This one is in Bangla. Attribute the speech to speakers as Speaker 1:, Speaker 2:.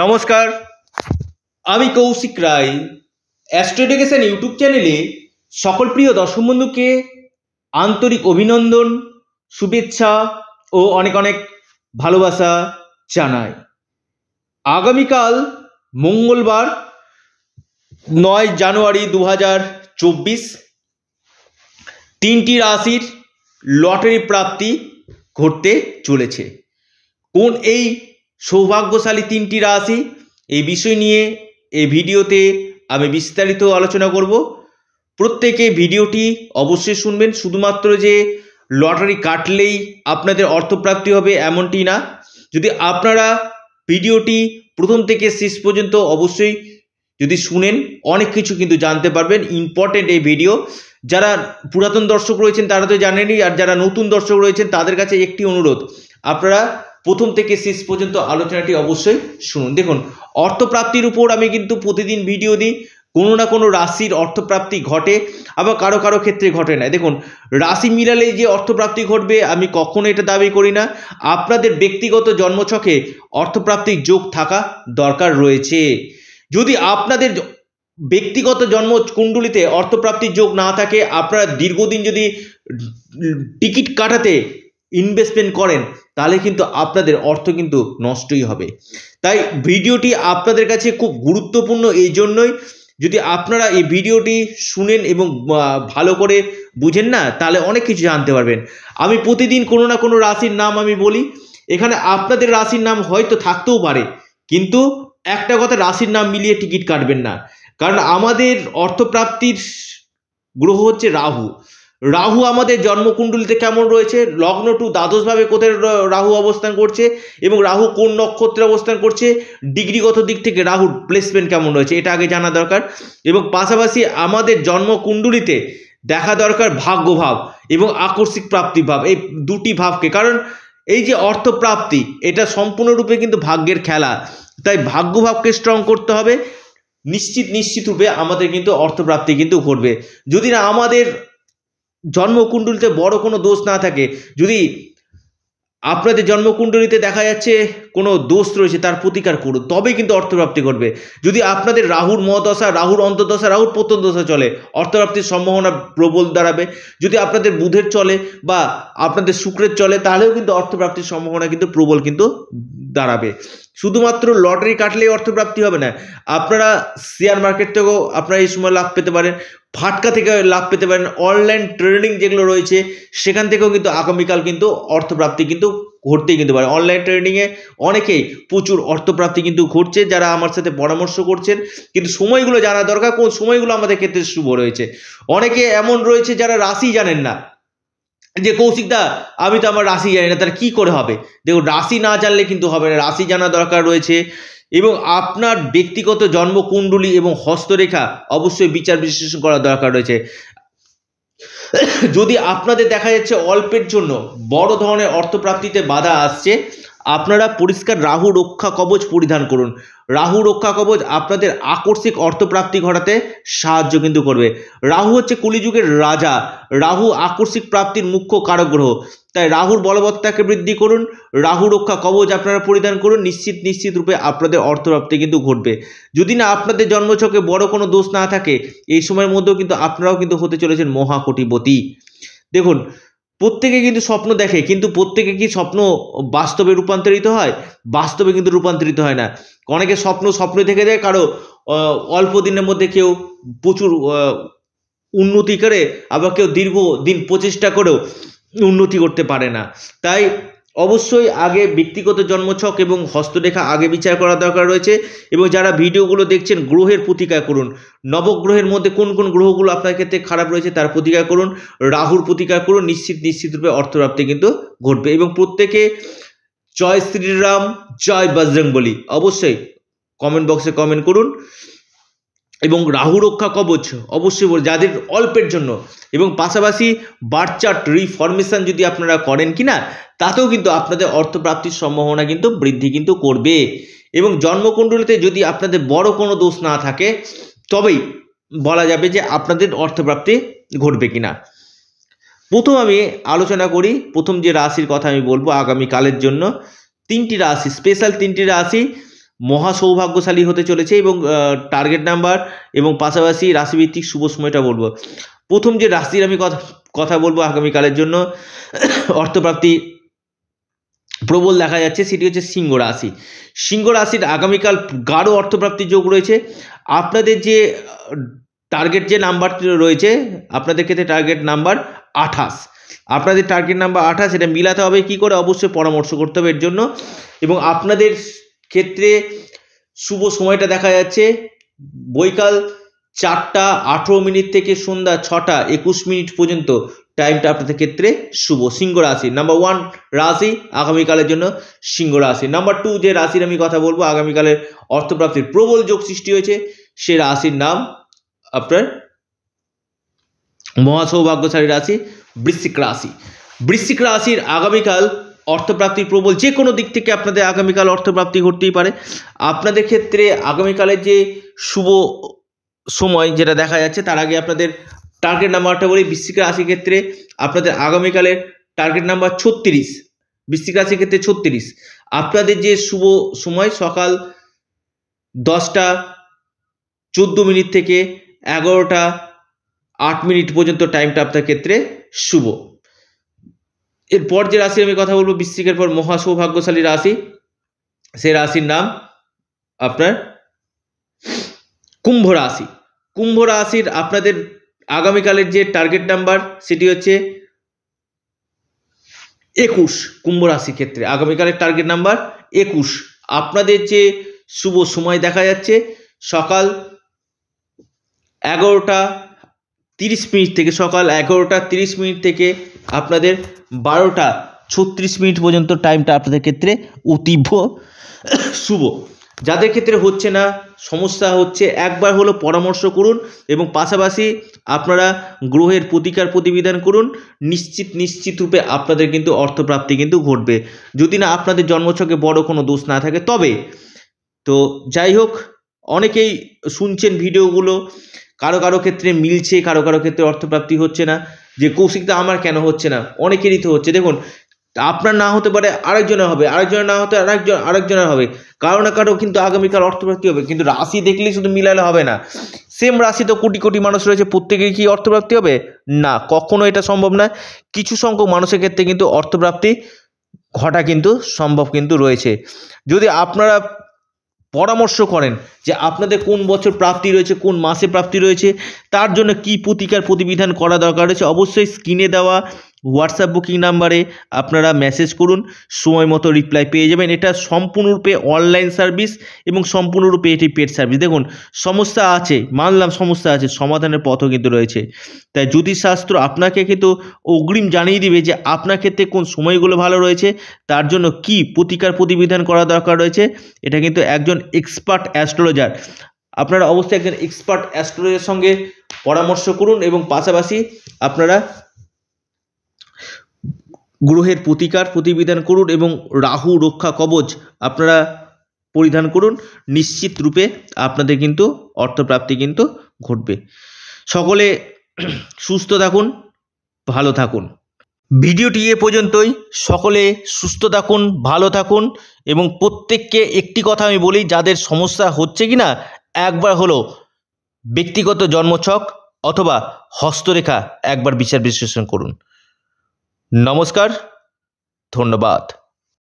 Speaker 1: নমস্কার আমি কৌশিক রায় অ্যাস্ট্রোডেকেশন ইউটিউব চ্যানেলে সকল প্রিয় দর্শক বন্ধুকে আন্তরিক অভিনন্দন শুভেচ্ছা ও অনেক অনেক ভালোবাসা জানাই আগামীকাল মঙ্গলবার নয় জানুয়ারি দু হাজার চব্বিশ তিনটি রাশির লটারি প্রাপ্তি ঘটতে চলেছে কোন এই সৌভাগ্যশালী তিনটি রাশি এই বিষয় নিয়ে এই ভিডিওতে আমি বিস্তারিত আলোচনা করব প্রত্যেকে ভিডিওটি অবশ্যই শুনবেন শুধুমাত্র যে লটারি কাটলেই আপনাদের অর্থপ্রাপ্তি হবে এমনটি না যদি আপনারা ভিডিওটি প্রথম থেকে শেষ পর্যন্ত অবশ্যই যদি শুনেন অনেক কিছু কিন্তু জানতে পারবেন ইম্পর্টেন্ট এই ভিডিও যারা পুরাতন দর্শক রয়েছেন তারা তো জানেনই আর যারা নতুন দর্শক রয়েছেন তাদের কাছে একটি অনুরোধ আপনারা প্রথম থেকে শেষ পর্যন্ত আলোচনাটি অবশ্যই শুনুন দেখুন অর্থপ্রাপ্তির উপর আমি কিন্তু প্রতিদিন ভিডিও দিই কোনো না কোনো রাশির অর্থপ্রাপ্তি ঘটে আবার কারো কারো ক্ষেত্রে ঘটে না দেখুন রাশি মিলালে যে অর্থপ্রাপ্তি ঘটবে আমি কখনো এটা দাবি করি না আপনাদের ব্যক্তিগত জন্মছকে অর্থপ্রাপ্তির যোগ থাকা দরকার রয়েছে যদি আপনাদের ব্যক্তিগত জন্ম কুণ্ডলিতে অর্থপ্রাপ্তির যোগ না থাকে আপনারা দীর্ঘদিন যদি টিকিট কাটাতে ইনভেস্টমেন্ট করেন তাহলে কিন্তু আপনাদের অর্থ কিন্তু নষ্টই হবে তাই ভিডিওটি আপনাদের কাছে খুব গুরুত্বপূর্ণ এই জন্যই যদি আপনারা এই ভিডিওটি শুনেন এবং ভালো করে বুঝেন না তাহলে অনেক কিছু জানতে পারবেন আমি প্রতিদিন কোনো না কোনো রাশির নাম আমি বলি এখানে আপনাদের রাশির নাম হয়তো থাকতেও পারে কিন্তু একটা কথা রাশির নাম মিলিয়ে টিকিট কাটবেন না কারণ আমাদের অর্থপ্রাপ্তির গ্রহ হচ্ছে রাহু রাহু আমাদের জন্মকুণ্ডলিতে কেমন রয়েছে লগ্ন টু দ্বাদশভাবে কোথায় রাহু অবস্থান করছে এবং রাহু কোন নক্ষত্রে অবস্থান করছে ডিগ্রিগত দিক থেকে রাহুর প্লেসমেন্ট কেমন রয়েছে এটা আগে জানা দরকার এবং পাশাপাশি আমাদের জন্মকুণ্ডলিতে দেখা দরকার ভাগ্যভাব এবং আকস্মিক প্রাপ্তিভাব এই দুটি ভাবকে কারণ এই যে অর্থপ্রাপ্তি এটা সম্পূর্ণরূপে কিন্তু ভাগ্যের খেলা তাই ভাগ্যভাবকে স্ট্রং করতে হবে নিশ্চিত নিশ্চিত রূপে আমাদের কিন্তু অর্থপ্রাপ্তি কিন্তু ঘটবে যদি না আমাদের জন্মকুণ্ডলিতে বড় কোনো দোষ না থাকে যদি আপনাদের জন্মকুণ্ডলিতে দেখা যাচ্ছে কোনো দোষ রয়েছে তার প্রতিকার করুন তবে কিন্তু অর্থপ্রাপ্তি ঘটবে যদি আপনাদের রাহুর মহাদশা রাহুর অন্তর্দশা রাহুর দশা চলে অর্থপ্রাপ্তির সম্ভাবনা প্রবল দাঁড়াবে যদি আপনাদের বুধের চলে বা আপনাদের শুক্রের চলে তাহলেও কিন্তু অর্থপ্রাপ্তির সম্ভাবনা কিন্তু প্রবল কিন্তু দাঁড়াবে শুধুমাত্র লটারি কাটলেই অর্থপ্রাপ্তি হবে না আপনারা শেয়ার মার্কেট থেকেও আপনারা এই সময় লাভ পেতে পারেন ফাটকা থেকে লাভ পেতে পারেন অনলাইন ট্রেডিং যেগুলো রয়েছে সেখান থেকেও কিন্তু আগামীকাল কিন্তু অর্থপ্রাপ্তি কিন্তু ঘটতেই কিন্তু পারে অনলাইন ট্রেডিংয়ে অনেকেই প্রচুর অর্থপ্রাপ্তি কিন্তু ঘটছে যারা আমার সাথে পরামর্শ করছেন কিন্তু সময়গুলো জানা দরকার কোন সময়গুলো আমাদের ক্ষেত্রে শুভ রয়েছে অনেকে এমন রয়েছে যারা রাশি জানেন না যে কৌশিকদা আমি তো আমার রাশি জানি না তাহলে কী করে হবে দেখুন রাশি না জানলে কিন্তু হবে না রাশি জানা দরকার রয়েছে এবং আপনার ব্যক্তিগত জন্মকুণ্ডলী এবং হস্তরেখা অবশ্যই বিচার বিশ্লেষণ করা দরকার রয়েছে যদি আপনাদের দেখা যাচ্ছে অল্পের জন্য বড় ধরনের অর্থপ্রাপ্তিতে বাধা আসছে আপনারা পরিষ্কার রাহু রক্ষা কবচ পরিধান করুন রাহু রক্ষা কবচ আপনাদের আকর্ষিক অর্থপ্রাপ্তি ঘটাতে সাহায্য কিন্তু করবে রাহু হচ্ছে কলিযুগের রাজা রাহু আকর্ষিক প্রাপ্তির মুখ্য কারক গ্রহ তাই রাহুর বলবত্তাকে বৃদ্ধি করুন রাহু রক্ষা কবচ আপনারা পরিধান করুন নিশ্চিত নিশ্চিত রূপে আপনাদের অর্থপ্রাপ্তি কিন্তু ঘটবে যদি না আপনাদের জন্মছকে বড় কোনো দোষ না থাকে এই সময়ের মধ্যেও কিন্তু আপনারাও কিন্তু হতে চলেছেন মহাকটিপতি দেখুন প্রত্যেকে কিন্তু স্বপ্ন দেখে কিন্তু প্রত্যেকে কি স্বপ্ন বাস্তবে রূপান্তরিত হয় বাস্তবে কিন্তু রূপান্তরিত হয় না অনেকে স্বপ্ন স্বপ্ন থেকে যায় কারো অল্প দিনের মধ্যে কেউ প্রচুর উন্নতি করে আবার কেউ দীর্ঘ দিন প্রচেষ্টা করেও উন্নতি করতে পারে না তাই অবশ্যই আগে ব্যক্তিগত জন্মছক এবং হস্তরেখা আগে বিচার করা দরকার রয়েছে এবং যারা ভিডিওগুলো দেখছেন গ্রহের প্রতিকার করুন নবগ্রহের মধ্যে কোন কোন গ্রহগুলো আপনার ক্ষেত্রে খারাপ রয়েছে তার প্রতিকার করুন রাহুর প্রতিকার করুন নিশ্চিত নিশ্চিত রূপে অর্থপ্রাপ্তি কিন্তু ঘটবে এবং প্রত্যেকে জয় শ্রীরাম জয় বজরঙ্গলি অবশ্যই কমেন্ট বক্সে কমেন্ট করুন এবং রাহু রক্ষা কবচ অবশ্যই যাদের অল্পের জন্য এবং পাশাপাশি বার্থ চার্ট রিফরমেশন যদি আপনারা করেন কি না তাতেও কিন্তু আপনাদের অর্থপ্রাপ্তির সম্ভাবনা কিন্তু বৃদ্ধি কিন্তু করবে এবং জন্মকুণ্ডলিতে যদি আপনাদের বড় কোনো দোষ না থাকে তবেই বলা যাবে যে আপনাদের অর্থপ্রাপ্তি ঘটবে কি না প্রথম আমি আলোচনা করি প্রথম যে রাশির কথা আমি বলবো আগামীকালের জন্য তিনটি রাশি স্পেশাল তিনটি রাশি মহা সৌভাগ্যশালী হতে চলেছে এবং টার্গেট নাম্বার এবং পাশাপাশি রাশিভিত্তিক শুভ সময়টা বলবো প্রথম যে রাশির আমি কথা কথা বলবো আগামীকালের জন্য অর্থপ্রাপ্তি প্রবল দেখা যাচ্ছে সেটি হচ্ছে সিংহ রাশি সিংহ রাশির আগামীকাল গাঢ় অর্থপ্রাপ্তির যোগ রয়েছে আপনাদের যে টার্গেট যে নাম্বার রয়েছে আপনাদের ক্ষেত্রে টার্গেট নাম্বার আঠাশ আপনাদের টার্গেট নাম্বার আঠাশ এটা মিলাতে হবে কি করে অবশ্যই পরামর্শ করতে হবে এর জন্য এবং আপনাদের ক্ষেত্রে শুভ সময়টা দেখা যাচ্ছে বৈকাল চারটা আঠেরো মিনিট থেকে সন্ধ্যা ছটা একুশ মিনিট পর্যন্ত টাইমটা আপনাদের ক্ষেত্রে শুভ সিংহ রাশি নাম্বার ওয়ান রাশি আগামীকালের জন্য সিংহ রাশি নাম্বার টু যে রাশির আমি কথা বলবো আগামীকালের অর্থপ্রাপ্তির প্রবল যোগ সৃষ্টি হয়েছে সে রাশির নাম আপনার মহাসৌভাগ্যশালী রাশি বৃশ্চিক রাশি বৃশ্চিক রাশির আগামীকাল অর্থপ্রাপ্তির প্রবল যে কোনো দিক থেকে আপনাদের আগামীকাল অর্থপ্রাপ্তি ঘটতেই পারে আপনাদের ক্ষেত্রে আগামীকালের যে শুভ সময় যেটা দেখা যাচ্ছে তার আগে আপনাদের টার্গেট নাম্বারটা বলি বৃশ্চিক রাশির ক্ষেত্রে আপনাদের আগামীকালের টার্গেট নাম্বার ছত্রিশ বৃশ্চিক রাশির ক্ষেত্রে ছত্রিশ আপনাদের যে শুভ সময় সকাল দশটা চোদ্দো মিনিট থেকে এগারোটা আট মিনিট পর্যন্ত টাইমটা আপনার ক্ষেত্রে শুভ এরপর যে রাশি আমি কথা বলবো বৃশ্চিকের পর মহা সৌভাগ্যশালী রাশি সে রাশির নাম আপনার কুম্ভ রাশি কুম্ভ রাশির আপনাদের আগামীকালের যে টার্গেট নাম্বার সেটি হচ্ছে একুশ কুম্ভ রাশির ক্ষেত্রে আগামীকালের টার্গেট নাম্বার একুশ আপনাদের যে শুভ সময় দেখা যাচ্ছে সকাল এগারোটা তিরিশ মিনিট থেকে সকাল এগারোটা তিরিশ মিনিট থেকে আপনাদের বারোটা ছত্রিশ মিনিট পর্যন্ত টাইমটা আপনাদের ক্ষেত্রে অতীব্য শুভ যাদের ক্ষেত্রে হচ্ছে না সমস্যা হচ্ছে একবার হলো পরামর্শ করুন এবং পাশাপাশি আপনারা গ্রহের প্রতিকার প্রতিবিধান করুন নিশ্চিত নিশ্চিত রূপে আপনাদের কিন্তু অর্থপ্রাপ্তি কিন্তু ঘটবে যদি না আপনাদের জন্মছকে বড় কোনো দোষ না থাকে তবে তো যাই হোক অনেকেই শুনছেন ভিডিওগুলো কারো কারো ক্ষেত্রে মিলছে কারো কারো ক্ষেত্রে অর্থপ্রাপ্তি হচ্ছে না যে কৌশিকটা আমার কেন হচ্ছে না অনেকেরই তো হচ্ছে দেখুন আপনার না হতে পারে আরেকজনের হবে আরেকজনের না হতে আরেকজন আরেকজনের হবে কারো না কারো কিন্তু আগামীকাল অর্থপ্রাপ্তি হবে কিন্তু রাশি দেখলেই শুধু মিলালে হবে না সেম রাশি তো কোটি কোটি মানুষ রয়েছে প্রত্যেকের কি অর্থপ্রাপ্তি হবে না কখনো এটা সম্ভব না কিছু সংখ্যক মানুষের ক্ষেত্রে কিন্তু অর্থপ্রাপ্তি ঘটা কিন্তু সম্ভব কিন্তু রয়েছে যদি আপনারা পরামর্শ করেন যে আপনাদের কোন বছর প্রাপ্তি রয়েছে কোন মাসে প্রাপ্তি রয়েছে তার জন্য কি প্রতিকার প্রতিবিধান করা দরকার রয়েছে অবশ্যই স্ক্রিনে দেওয়া হোয়াটসঅ্যাপ বুকিং নাম্বারে আপনারা মেসেজ করুন সময় মতো রিপ্লাই পেয়ে যাবেন এটা সম্পূর্ণরূপে অনলাইন সার্ভিস এবং সম্পূর্ণরূপে এটি পেড সার্ভিস দেখুন সমস্যা আছে মানলাম সমস্যা আছে সমাধানের পথও কিন্তু রয়েছে তাই জ্যোতিষশাস্ত্র আপনাকে কিন্তু অগ্রিম জানিয়ে দিবে যে আপনার ক্ষেত্রে কোন সময়গুলো ভালো রয়েছে তার জন্য কি প্রতিকার প্রতিবিধান করা দরকার রয়েছে এটা কিন্তু একজন এক্সপার্ট অ্যাস্ট্রোলজার আপনারা অবশ্যই একজন এক্সপার্ট অ্যাস্ট্রোলজার সঙ্গে পরামর্শ করুন এবং পাশাপাশি আপনারা গ্রহের প্রতিকার প্রতিবিধান করুন এবং রাহু রক্ষা কবচ আপনারা পরিধান করুন নিশ্চিত রূপে আপনাদের কিন্তু অর্থপ্রাপ্তি কিন্তু ঘটবে সকলে সুস্থ থাকুন ভালো থাকুন ভিডিওটি এ পর্যন্তই সকলে সুস্থ থাকুন ভালো থাকুন এবং প্রত্যেককে একটি কথা আমি বলি যাদের সমস্যা হচ্ছে কি না একবার হলো ব্যক্তিগত জন্মছক অথবা হস্তরেখা একবার বিচার বিশ্লেষণ করুন নমস্কার ধন্যবাদ